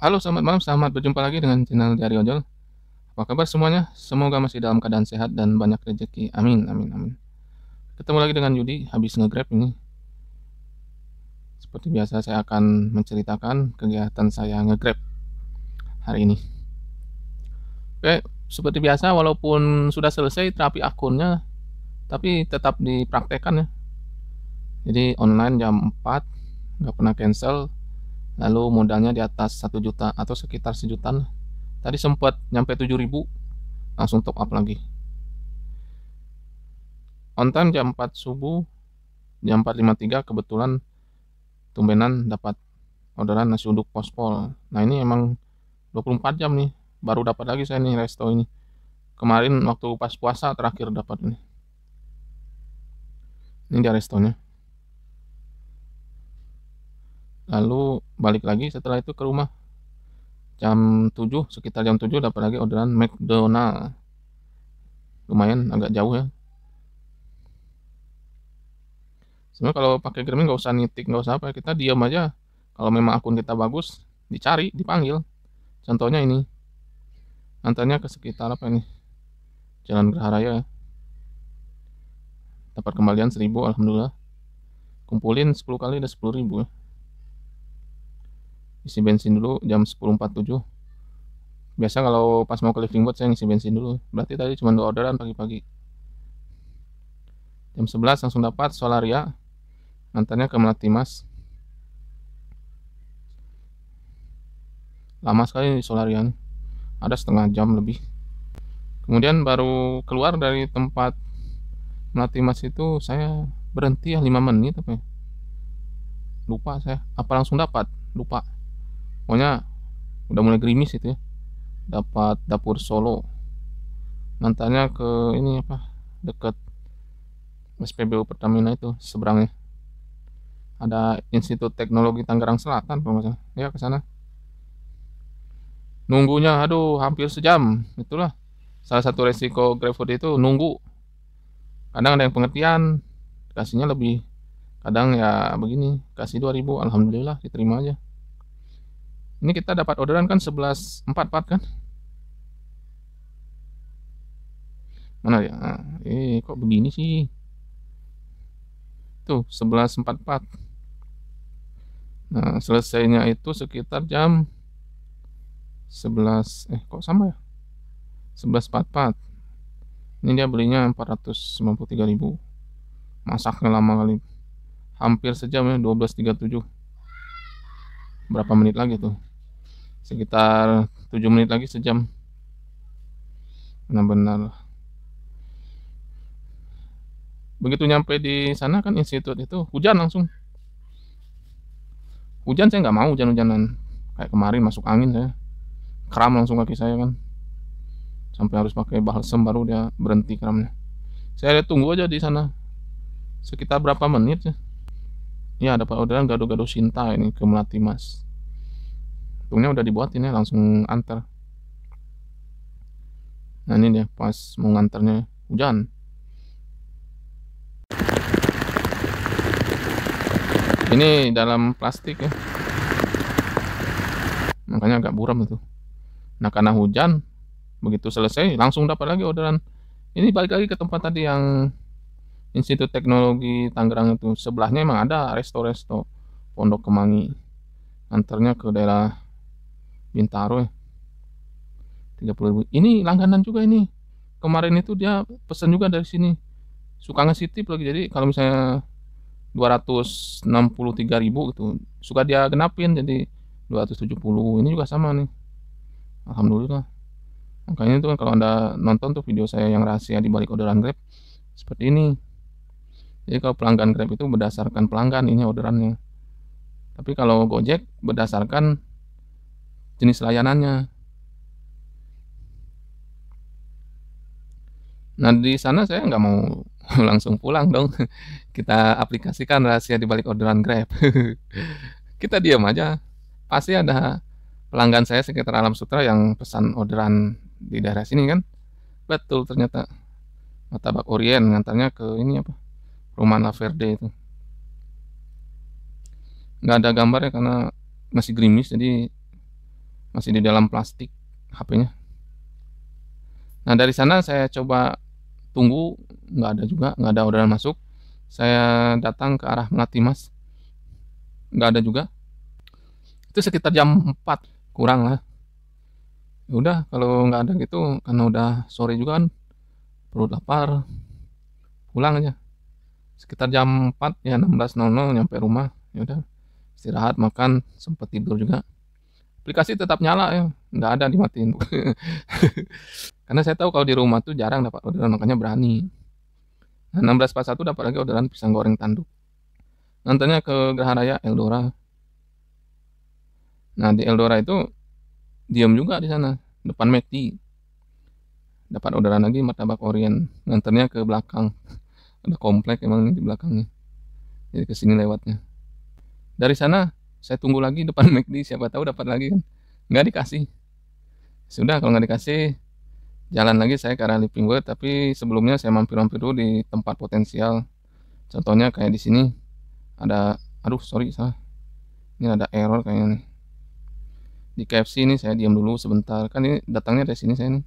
Halo, selamat malam, selamat berjumpa lagi dengan channel Diari Ojol. Apa kabar semuanya? Semoga masih dalam keadaan sehat dan banyak rezeki. Amin, amin, amin. Ketemu lagi dengan Yudi, habis nge-grab ini. Seperti biasa, saya akan menceritakan kegiatan saya nge-grab hari ini. Oke, seperti biasa, walaupun sudah selesai terapi akunnya, tapi tetap dipraktekkan ya. Jadi online jam 4, nggak pernah cancel, lalu modalnya di atas 1 juta atau sekitar sejutaan tadi sempat nyampe 7000 langsung top up lagi on time jam 4 subuh jam 4.53 kebetulan tumbenan dapat orderan nasi uduk pospol nah ini emang 24 jam nih baru dapat lagi saya nih resto ini kemarin waktu pas puasa terakhir dapat nih ini dia restonya lalu balik lagi setelah itu ke rumah jam 7 sekitar jam 7 dapat lagi orderan McDonald lumayan agak jauh ya sebenarnya kalau pakai Grameen nggak usah nitik nggak usah apa ya. kita diam aja kalau memang akun kita bagus dicari dipanggil contohnya ini nantinya ke sekitar apa ini Jalan Geraha Raya ya. dapat kembalian 1000 alhamdulillah kumpulin 10 kali udah 10 ribu ya isi bensin dulu jam 10.47 biasa kalau pas mau ke living boat saya ngisi bensin dulu berarti tadi cuma dua orderan pagi-pagi jam 11 langsung dapat solaria nantinya ke Melati Mas lama sekali di solarian ada setengah jam lebih kemudian baru keluar dari tempat Melati Mas itu saya berhenti ya 5 menit apa ya lupa saya apa langsung dapat lupa pokoknya udah mulai gerimis itu ya dapat dapur Solo nantanya ke ini apa dekat SPBU Pertamina itu seberangnya ada Institut Teknologi Tangerang Selatan kalau ya ke sana nunggunya aduh hampir sejam itulah salah satu resiko GrabFood itu nunggu kadang ada yang pengertian kasihnya lebih kadang ya begini kasih 2000 alhamdulillah diterima aja ini kita dapat orderan kan 1144 kan? Mana ya? eh kok begini sih? Tuh, 1144. Nah, selesainya itu sekitar jam 11 eh kok sama ya? 1144. Ini dia belinya 493.000. Masaknya lama kali. Hampir sejam ya, 12.37. Berapa menit lagi tuh? sekitar 7 menit lagi sejam benar-benar begitu nyampe di sana kan institut itu hujan langsung hujan saya nggak mau hujan-hujanan kayak kemarin masuk angin saya kram langsung kaki saya kan sampai harus pakai balsem baru dia berhenti kramnya saya lihat tunggu aja di sana sekitar berapa menit ya ya dapat orderan gado-gado Sinta ini ke Melati Mas Untungnya udah dibuat ini ya, langsung antar nah ini dia pas mau ngantarnya hujan ini dalam plastik ya makanya agak buram itu nah karena hujan begitu selesai langsung dapat lagi orderan ini balik lagi ke tempat tadi yang Institut Teknologi Tangerang itu sebelahnya emang ada resto-resto Pondok Kemangi antarnya ke daerah Bintaro ya. ribu. Ini langganan juga ini. Kemarin itu dia pesan juga dari sini. Suka ngasih tip lagi. Jadi kalau misalnya ribu gitu, suka dia genapin jadi 270. Ini juga sama nih. Alhamdulillah. Makanya itu kan kalau Anda nonton tuh video saya yang rahasia di balik orderan Grab seperti ini. Jadi kalau pelanggan Grab itu berdasarkan pelanggan ini orderannya. Tapi kalau Gojek berdasarkan jenis layanannya. Nah di sana saya nggak mau langsung pulang dong. Kita aplikasikan rahasia di balik orderan Grab. Kita diam aja. Pasti ada pelanggan saya sekitar Alam Sutra yang pesan orderan di daerah sini kan. Betul ternyata. Matabak Orient ngantarnya ke ini apa? Rumah La itu. Nggak ada gambar ya karena masih gerimis jadi masih di dalam plastik HP-nya nah dari sana saya coba tunggu nggak ada juga nggak ada orderan masuk saya datang ke arah Melati Mas nggak ada juga itu sekitar jam 4 kurang lah ya udah kalau nggak ada gitu karena udah sore juga kan perut lapar pulang aja sekitar jam 4 ya 16.00 nyampe rumah ya udah istirahat makan sempat tidur juga aplikasi tetap nyala ya nggak ada dimatiin karena saya tahu kalau di rumah tuh jarang dapat orderan makanya berani nah 16 pas satu dapat lagi orderan pisang goreng tanduk nantinya ke Geraha Raya Eldora nah di Eldora itu diam juga di sana depan meti. dapat orderan lagi martabak orient Nantinya ke belakang ada komplek emang di belakangnya jadi kesini lewatnya dari sana saya tunggu lagi depan McD siapa tahu dapat lagi kan nggak dikasih sudah kalau nggak dikasih jalan lagi saya ke arah Living World tapi sebelumnya saya mampir-mampir dulu di tempat potensial contohnya kayak di sini ada aduh sorry salah ini ada error kayaknya nih di KFC ini saya diam dulu sebentar kan ini datangnya dari sini saya nih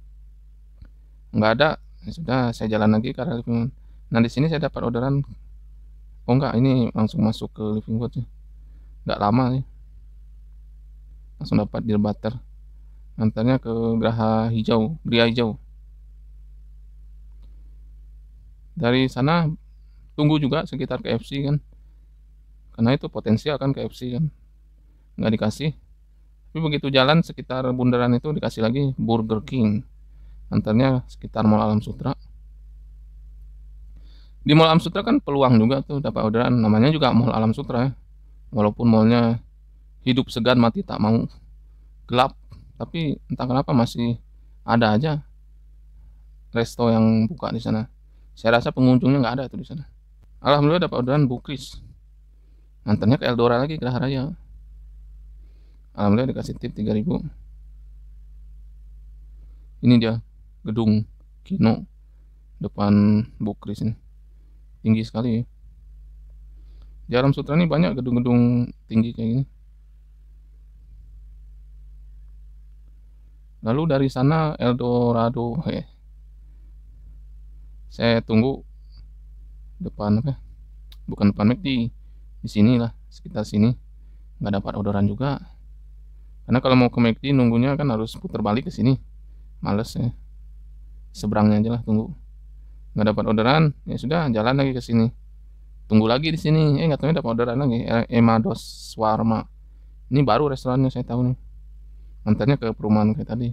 nggak ada ya sudah saya jalan lagi ke arah Living World nah di sini saya dapat orderan oh enggak ini langsung masuk ke Living World ya nggak lama sih langsung dapat deal butter antarnya ke Graha hijau gria hijau dari sana tunggu juga sekitar KFC kan karena itu potensial kan KFC kan nggak dikasih tapi begitu jalan sekitar bundaran itu dikasih lagi Burger King antarnya sekitar Mall Alam Sutra di Mall Alam Sutra kan peluang juga tuh dapat orderan namanya juga Mall Alam Sutra ya walaupun maunya hidup segan mati tak mau gelap tapi entah kenapa masih ada aja resto yang buka di sana saya rasa pengunjungnya nggak ada tuh di sana alhamdulillah dapat orderan bukris Nantinya ke Eldora lagi ke Haraya alhamdulillah dikasih tip 3000 ini dia gedung Kino depan Bukris ini tinggi sekali ya Jaram Sutra ini banyak gedung-gedung tinggi kayak gini. Lalu dari sana Eldorado. Dorado. Eh, saya tunggu depan apa? Ya? Bukan depan McD. Di, di sinilah, sekitar sini. nggak dapat orderan juga. Karena kalau mau ke McD nunggunya kan harus putar balik ke sini. Males ya. Seberangnya aja lah tunggu. nggak dapat orderan, ya sudah jalan lagi ke sini tunggu lagi di sini eh nggak tahu ada orderan lagi eh, Emados Swarma ini baru restorannya saya tahu nih mantannya ke perumahan kayak tadi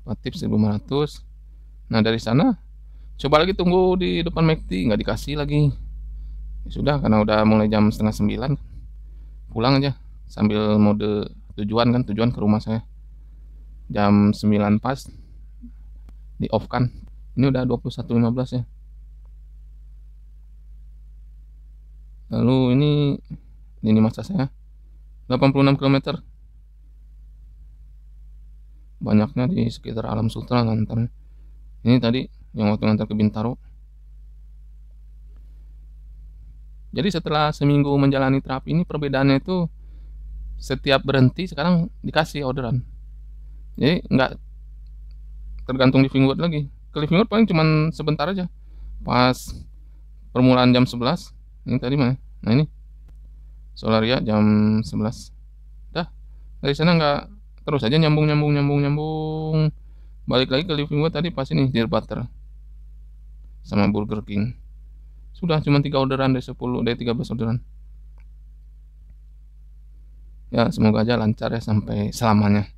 dapat tips 1500 nah dari sana coba lagi tunggu di depan McD nggak dikasih lagi ya sudah karena udah mulai jam setengah sembilan pulang aja sambil mode tujuan kan tujuan ke rumah saya jam sembilan pas di off kan ini udah 21.15 ya lalu ini ini masa saya 86 km banyaknya di sekitar alam sutra nanti ini tadi yang waktu nanti ke Bintaro jadi setelah seminggu menjalani terapi ini perbedaannya itu setiap berhenti sekarang dikasih orderan jadi nggak tergantung di fingerboard lagi Cliffhanger paling cuman sebentar aja pas permulaan jam 11 ini tadi mana nah ini Solaria jam 11 dah dari sana nggak terus aja nyambung nyambung nyambung nyambung balik lagi ke living tadi pas ini Dear Butter sama Burger King sudah cuma tiga orderan dari 10 dari 13 orderan ya semoga aja lancar ya sampai selamanya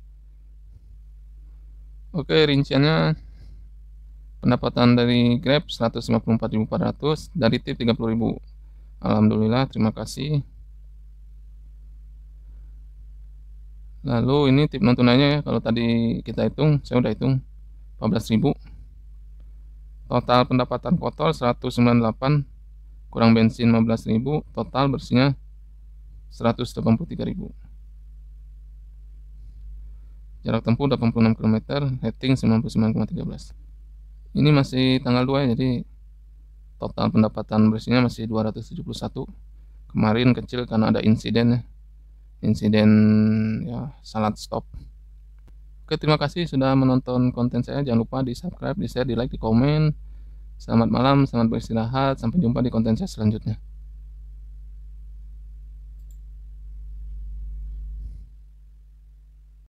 oke rinciannya pendapatan dari Grab 154.400 dari tip 30.000 Alhamdulillah terima kasih lalu ini tip non tunainya ya kalau tadi kita hitung saya udah hitung 14.000 total pendapatan kotor 198 kurang bensin 15.000 total bersihnya 183.000 jarak tempuh 86 km rating 99,13 ini masih tanggal 2 ya, jadi total pendapatan bersihnya masih 271 kemarin kecil karena ada insiden ya insiden ya salat stop Oke terima kasih sudah menonton konten saya jangan lupa di subscribe di share di like di komen selamat malam selamat beristirahat sampai jumpa di konten saya selanjutnya